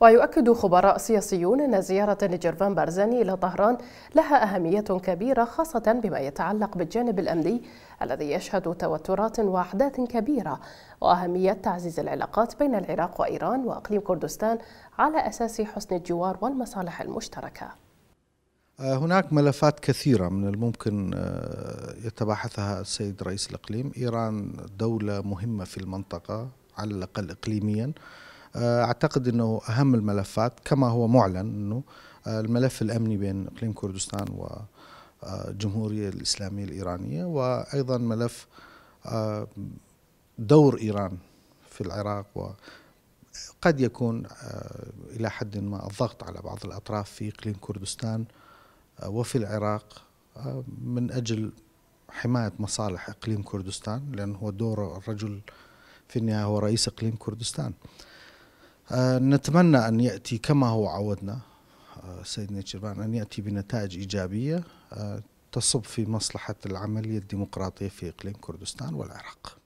ويؤكد خبراء سياسيون أن زيارة لجرفان بارزاني إلى طهران لها أهمية كبيرة خاصة بما يتعلق بالجانب الأمني الذي يشهد توترات وأحداث كبيرة وأهمية تعزيز العلاقات بين العراق وإيران وأقليم كردستان على أساس حسن الجوار والمصالح المشتركة آه، هناك ملفات كثيرة من الممكن آه، يتباحثها السيد رئيس الإقليم إيران دولة مهمة في المنطقة على الأقل إقليمياً آه، اعتقد انه اهم الملفات كما هو معلن انه آه، الملف الامني بين اقليم كردستان والجمهوريه آه، الاسلاميه الايرانيه وايضا ملف دور ايران في العراق وقد يكون الى حد ما الضغط على بعض الاطراف في اقليم كردستان وفي العراق من اجل حمايه مصالح اقليم كردستان لانه هو دور الرجل في النهايه هو رئيس اقليم كردستان آه، نتمنى أن يأتي كما هو عودنا آه، سيد نيتشربان أن يأتي بنتائج إيجابية آه، تصب في مصلحة العملية الديمقراطية في إقليم كردستان والعراق